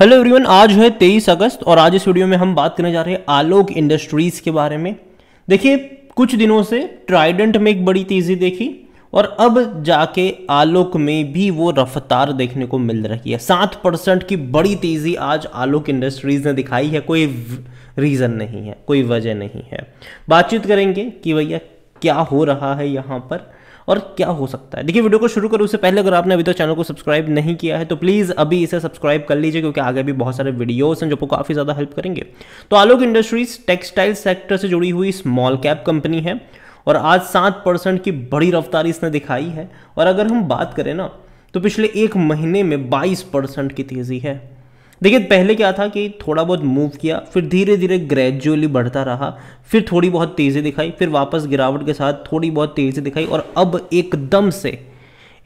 hello everyone आज है तेईस अगस्त और आज इस वीडियो में हम बात करने जा रहे हैं आलोक इंडस्ट्रीज़ के बारे में देखिए कुछ दिनों से ट्राइडेंट में एक बड़ी तेज़ी देखी और अब जाके आलोक में भी वो रफ्तार देखने को मिल रही है सात परसेंट की बड़ी तेज़ी आज आलोक इंडस्ट्रीज़ ने दिखाई है कोई रीज़न नहीं है कोई वजह नहीं है बातचीत करेंगे कि भैया क्या हो रहा है यहाँ पर और क्या हो सकता है देखिए वीडियो को शुरू करो उससे पहले अगर आपने अभी तक तो चैनल को सब्सक्राइब नहीं किया है तो प्लीज़ अभी इसे सब्सक्राइब कर लीजिए क्योंकि आगे भी बहुत सारे वीडियोस हैं जो आपको काफ़ी ज़्यादा हेल्प करेंगे तो आलोक इंडस्ट्रीज टेक्सटाइल सेक्टर से जुड़ी हुई स्मॉल कैप कंपनी है और आज सात परसेंट की बड़ी रफ्तार इसने दिखाई है और अगर हम बात करें ना तो पिछले एक महीने में बाईस परसेंट की तेज़ी है देखिए पहले क्या था कि थोड़ा बहुत मूव किया फिर धीरे धीरे ग्रेजुअली बढ़ता रहा फिर थोड़ी बहुत तेज़ी दिखाई फिर वापस गिरावट के साथ थोड़ी बहुत तेज़ी दिखाई और अब एकदम से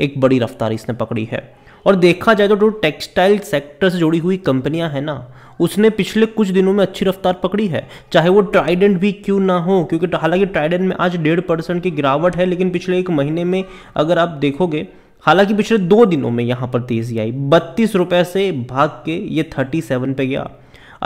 एक बड़ी रफ्तार इसने पकड़ी है और देखा जाए तो जो टेक्सटाइल सेक्टर से जुड़ी हुई कंपनियां हैं ना उसने पिछले कुछ दिनों में अच्छी रफ्तार पकड़ी है चाहे वो ट्राइडेंट भी क्यों ना हो क्योंकि हालांकि ट्राइडेंट में आज डेढ़ परसेंट की गिरावट है लेकिन पिछले एक महीने में अगर आप देखोगे हालांकि पिछले दो दिनों में यहाँ पर तेज़ी आई बत्तीस रुपये से भाग के ये थर्टी सेवन पे गया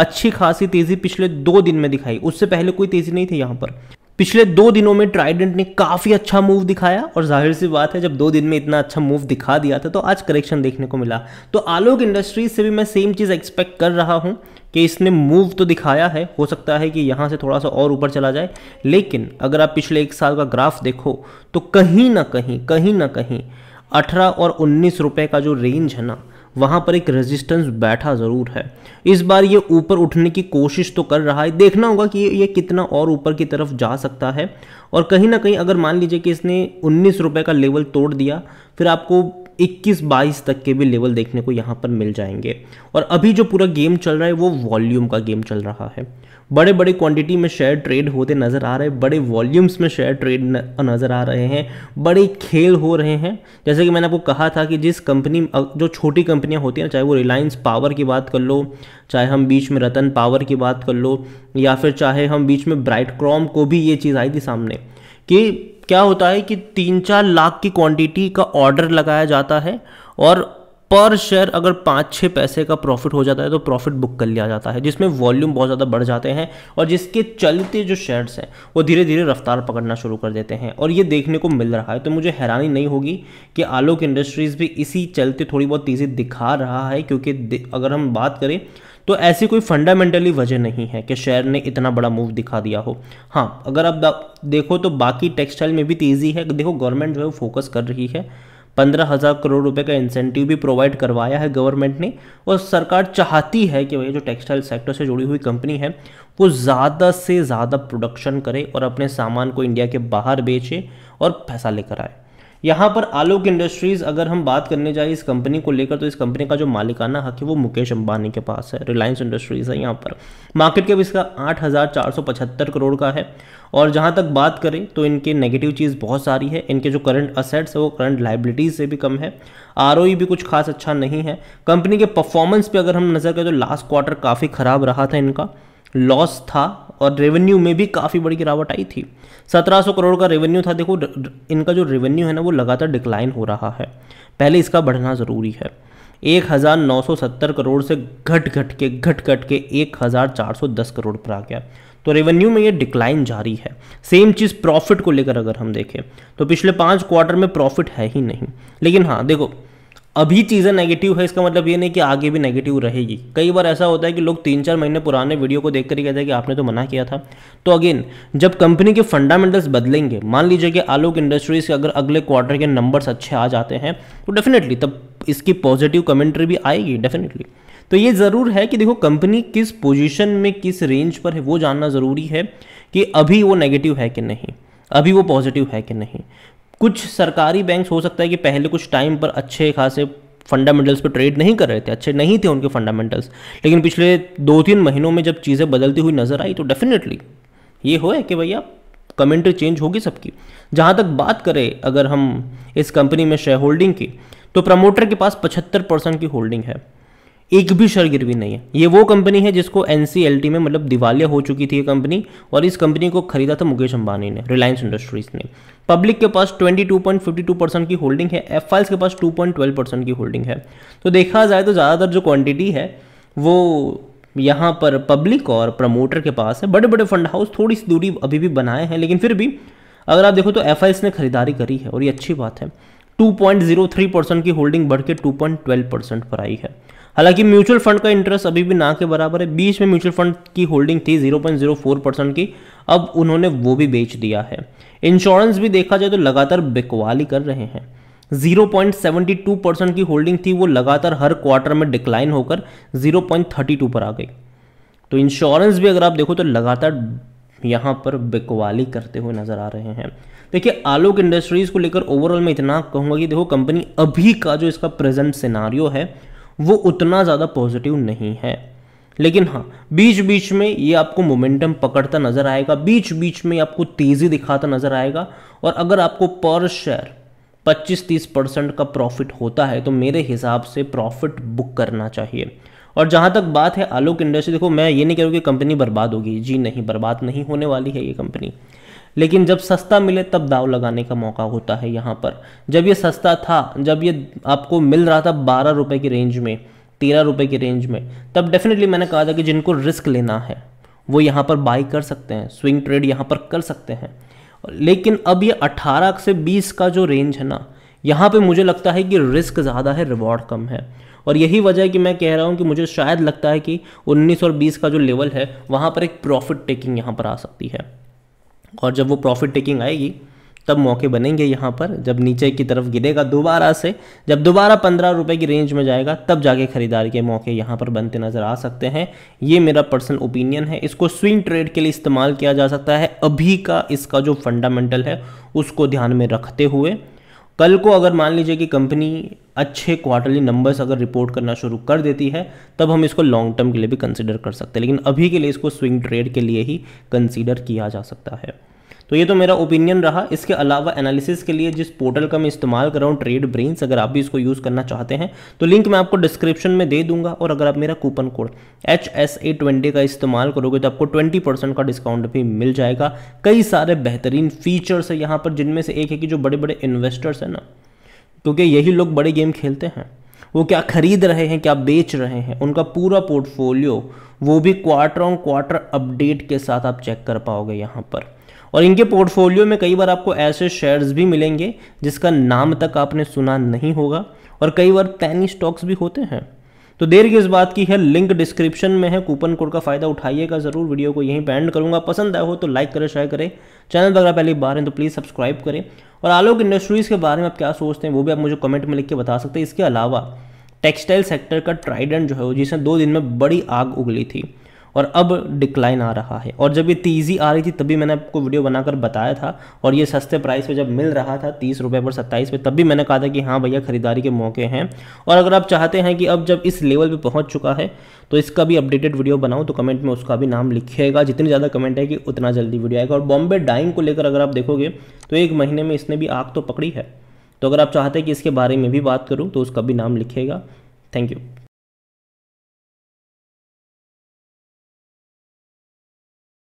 अच्छी खासी तेज़ी पिछले दो दिन में दिखाई उससे पहले कोई तेज़ी नहीं थी यहाँ पर पिछले दो दिनों में ट्राइडेंट ने काफ़ी अच्छा मूव दिखाया और जाहिर सी बात है जब दो दिन में इतना अच्छा मूव दिखा दिया था तो आज करेक्शन देखने को मिला तो आलोक इंडस्ट्रीज से भी मैं सेम चीज़ एक्सपेक्ट कर रहा हूँ कि इसने मूव तो दिखाया है हो सकता है कि यहाँ से थोड़ा सा और ऊपर चला जाए लेकिन अगर आप पिछले एक साल का ग्राफ देखो तो कहीं ना कहीं कहीं ना कहीं अठारह और उन्नीस रुपये का जो रेंज है ना वहाँ पर एक रेजिस्टेंस बैठा ज़रूर है इस बार ये ऊपर उठने की कोशिश तो कर रहा है देखना होगा कि ये कितना और ऊपर की तरफ जा सकता है और कहीं ना कहीं अगर मान लीजिए कि इसने उन्नीस रुपये का लेवल तोड़ दिया फिर आपको 21-22 तक के भी लेवल देखने को यहाँ पर मिल जाएंगे और अभी जो पूरा गेम चल रहा है वो वॉल्यूम का गेम चल रहा है बड़े बड़े क्वांटिटी में शेयर ट्रेड होते नज़र आ रहे हैं बड़े वॉल्यूम्स में शेयर ट्रेड नज़र आ रहे हैं बड़े खेल हो रहे हैं जैसे कि मैंने आपको कहा था कि जिस कंपनी जो छोटी कंपनियां होती हैं चाहे वो रिलायंस पावर की बात कर लो चाहे हम बीच में रतन पावर की बात कर लो या फिर चाहे हम बीच में ब्राइट क्रॉम को भी ये चीज़ आई थी सामने कि क्या होता है कि तीन चार लाख की क्वांटिटी का ऑर्डर लगाया जाता है और पर शेयर अगर पाँच छः पैसे का प्रॉफिट हो जाता है तो प्रॉफिट बुक कर लिया जाता है जिसमें वॉल्यूम बहुत ज़्यादा बढ़ जाते हैं और जिसके चलते जो शेयर्स हैं वो धीरे धीरे रफ्तार पकड़ना शुरू कर देते हैं और ये देखने को मिल रहा है तो मुझे हैरानी नहीं होगी कि आलोक इंडस्ट्रीज़ भी इसी चलते थोड़ी बहुत तेज़ी दिखा रहा है क्योंकि अगर हम बात करें तो ऐसी कोई फंडामेंटली वजह नहीं है कि शेयर ने इतना बड़ा मूव दिखा दिया हो हाँ अगर आप देखो तो बाकी टेक्सटाइल में भी तेज़ी है देखो गवर्नमेंट जो है वो फोकस कर रही है पंद्रह हज़ार करोड़ रुपए का इंसेंटिव भी प्रोवाइड करवाया है गवर्नमेंट ने और सरकार चाहती है कि भैया जो टेक्सटाइल सेक्टर से जुड़ी हुई कंपनी है वो ज़्यादा से ज़्यादा प्रोडक्शन करे और अपने सामान को इंडिया के बाहर बेचे और पैसा लेकर आए यहाँ पर आलोक इंडस्ट्रीज अगर हम बात करने जाए इस कंपनी को लेकर तो इस कंपनी का जो मालिकाना हक है वो मुकेश अंबानी के पास है रिलायंस इंडस्ट्रीज है यहाँ पर मार्केट कैप इसका आठ करोड़ का है और जहाँ तक बात करें तो इनके नेगेटिव चीज़ बहुत सारी है इनके जो करंट असेट्स है वो करंट लाइबिलिटीज़ से भी कम है आर e भी कुछ खास अच्छा नहीं है कंपनी के परफॉर्मेंस पर अगर हम नज़र करें तो लास्ट क्वार्टर काफ़ी ख़राब रहा था इनका लॉस था और रेवेन्यू में भी काफ़ी बड़ी गिरावट आई थी 1700 करोड़ का रेवेन्यू था देखो इनका जो रेवेन्यू है ना वो लगातार डिक्लाइन हो रहा है पहले इसका बढ़ना ज़रूरी है 1970 करोड़ से घट घट के घट घट के 1410 करोड़ पर आ गया तो रेवेन्यू में ये डिक्लाइन जारी है सेम चीज़ प्रॉफिट को लेकर अगर हम देखें तो पिछले पाँच क्वार्टर में प्रॉफिट है ही नहीं लेकिन हाँ देखो अभी चीज़ें नेगेटिव है इसका मतलब ये नहीं कि आगे भी नेगेटिव रहेगी कई बार ऐसा होता है कि लोग तीन चार महीने पुराने वीडियो को देख कर ही कहते हैं कि आपने तो मना किया था तो अगेन जब कंपनी के फंडामेंटल्स बदलेंगे मान लीजिए कि आलोक इंडस्ट्रीज़ के अगर अगले क्वार्टर के नंबर्स अच्छे आ जाते हैं तो डेफिनेटली तब इसकी पॉजिटिव कमेंट्री भी आएगी डेफिनेटली तो ये ज़रूर है कि देखो कंपनी किस पोजिशन में किस रेंज पर है वो जानना ज़रूरी है कि अभी वो नेगेटिव है कि नहीं अभी वो पॉजिटिव है कि नहीं कुछ सरकारी बैंक्स हो सकता है कि पहले कुछ टाइम पर अच्छे खासे फंडामेंटल्स पर ट्रेड नहीं कर रहे थे अच्छे नहीं थे उनके फंडामेंटल्स लेकिन पिछले दो तीन महीनों में जब चीज़ें बदलती हुई नज़र आई तो डेफिनेटली ये हो है कि भैया कमेंट्री चेंज होगी सबकी जहाँ तक बात करें अगर हम इस कंपनी में शेयर होल्डिंग की तो प्रमोटर के पास पचहत्तर परसेंट की होल्डिंग है एक भी शेयर गिरवी नहीं है ये वो कंपनी है जिसको एनसीएलटी में मतलब दिवालिया हो चुकी थी ये कंपनी और इस कंपनी को खरीदा था मुकेश अंबानी ने रिलायंस इंडस्ट्रीज ने पब्लिक के पास 22.52 परसेंट की होल्डिंग है एफ के पास 2.12 परसेंट की होल्डिंग है तो देखा जाए तो ज़्यादातर जो क्वान्टिटी है वो यहाँ पर पब्लिक और प्रमोटर के पास है बड़े बड़े फंड हाउस थोड़ी सी दूरी अभी भी बनाए हैं लेकिन फिर भी अगर आप देखो तो एफ ने खरीदारी करी है और ये अच्छी बात है 2.03 परसेंट की होल्डिंग बढ़ के 2.12 परसेंट पर आई है हालांकि म्यूचुअल फंड का इंटरेस्ट अभी भी ना के बराबर है बीच में म्यूचुअल फंड की होल्डिंग थी 0.04 परसेंट की अब उन्होंने वो भी बेच दिया है इंश्योरेंस भी देखा जाए तो लगातार बिकवाली कर रहे हैं 0.72 परसेंट की होल्डिंग थी वो लगातार हर क्वार्टर में डिक्लाइन होकर 0.32 पर आ गई तो इंश्योरेंस भी अगर आप देखो तो लगातार यहाँ पर बिकवाली करते हुए नजर आ रहे हैं देखिए आलोक इंडस्ट्रीज़ को लेकर ओवरऑल मैं इतना कहूंगा कि देखो कंपनी अभी का जो इसका प्रेजेंट सिनारियो है वो उतना ज़्यादा पॉजिटिव नहीं है लेकिन हाँ बीच बीच में ये आपको मोमेंटम पकड़ता नज़र आएगा बीच बीच में आपको तेज़ी दिखाता नज़र आएगा और अगर आपको पर शेयर 25-30 परसेंट का प्रॉफिट होता है तो मेरे हिसाब से प्रॉफिट बुक करना चाहिए और जहाँ तक बात है आलोक इंडस्ट्री देखो मैं ये नहीं कह रहा कि कंपनी बर्बाद होगी जी नहीं बर्बाद नहीं होने वाली है ये कंपनी लेकिन जब सस्ता मिले तब दाव लगाने का मौका होता है यहाँ पर जब ये सस्ता था जब ये आपको मिल रहा था बारह रुपये की रेंज में तेरह रुपये की रेंज में तब डेफिनेटली मैंने कहा था कि जिनको रिस्क लेना है वो यहाँ पर बाई कर सकते हैं स्विंग ट्रेड यहाँ पर कर सकते हैं लेकिन अब ये 18 से 20 का जो रेंज है ना यहाँ पे मुझे लगता है कि रिस्क ज़्यादा है रिवॉर्ड कम है और यही वजह है कि मैं कह रहा हूँ कि मुझे शायद लगता है कि 19 और 20 का जो लेवल है वहाँ पर एक प्रॉफिट टेकिंग यहाँ पर आ सकती है और जब वो प्रॉफिट टेकिंग आएगी तब मौके बनेंगे यहाँ पर जब नीचे की तरफ गिरेगा दोबारा से जब दोबारा पंद्रह रुपये की रेंज में जाएगा तब जाके खरीदारी के मौके यहाँ पर बनते नज़र आ सकते हैं ये मेरा पर्सनल ओपिनियन है इसको स्विंग ट्रेड के लिए इस्तेमाल किया जा सकता है अभी का इसका जो फंडामेंटल है उसको ध्यान में रखते हुए कल को अगर मान लीजिए कि कंपनी अच्छे क्वार्टरली नंबर्स अगर रिपोर्ट करना शुरू कर देती है तब हम इसको लॉन्ग टर्म के लिए भी कंसिडर कर सकते हैं लेकिन अभी के लिए इसको स्विंग ट्रेड के लिए ही कंसिडर किया जा सकता है तो ये तो मेरा ओपिनियन रहा इसके अलावा एनालिसिस के लिए जिस पोर्टल का मैं इस्तेमाल कर रहा हूँ ट्रेड ब्रेन्स अगर आप भी इसको यूज़ करना चाहते हैं तो लिंक मैं आपको डिस्क्रिप्शन में दे दूंगा और अगर आप मेरा coupon code H S A twenty का इस्तेमाल करोगे तो आपको ट्वेंटी परसेंट का डिस्काउंट भी मिल जाएगा कई सारे बेहतरीन फीचर्स है यहाँ पर जिनमें से एक है कि जो बड़े बड़े इन्वेस्टर्स हैं ना क्योंकि यही लोग बड़े गेम खेलते हैं वो क्या खरीद रहे हैं क्या बेच रहे हैं उनका पूरा पोर्टफोलियो वो भी क्वार्टर ऑन क्वार्टर अपडेट के साथ आप चेक कर पाओगे यहाँ पर और इनके पोर्टफोलियो में कई बार आपको ऐसे शेयर्स भी मिलेंगे जिसका नाम तक आपने सुना नहीं होगा और कई बार पैनी स्टॉक्स भी होते हैं तो देर की इस बात की है लिंक डिस्क्रिप्शन में है कूपन कोड का फायदा उठाइएगा जरूर वीडियो को यहीं बैंड करूंगा पसंद आया हो तो लाइक करें शेयर करें चैनल पर अगर पहली बार हैं तो प्लीज़ सब्सक्राइब करें और आलोक इंडस्ट्रीज़ के बारे में आप क्या सोचते हैं वो भी आप मुझे कमेंट में लिख के बता सकते हैं इसके अलावा टेक्सटाइल सेक्टर का ट्राइडेंट जो है जिसने दो दिन में बड़ी आग उगली थी और अब डिक्लाइन आ रहा है और जब ये तेज़ी आ रही थी तभी मैंने आपको वीडियो बनाकर बताया था और ये सस्ते प्राइस पे जब मिल रहा था तीस रुपये पर सत्ताईस पे तब भी मैंने कहा था कि हाँ भैया ख़रीदारी के मौके हैं और अगर आप चाहते हैं कि अब जब इस लेवल पर पहुँच चुका है तो इसका भी अपडेटेड वीडियो बनाऊँ तो कमेंट में उसका भी नाम लिखिएगा जितनी ज़्यादा कमेंट आएगी उतना जल्दी वीडियो आएगा और बॉम्बे डाइंग को लेकर अगर आप देखोगे तो एक महीने में इसने भी आग तो पकड़ी है तो अगर आप चाहते हैं कि इसके बारे में भी बात करूँ तो उसका भी नाम लिखेगा थैंक यू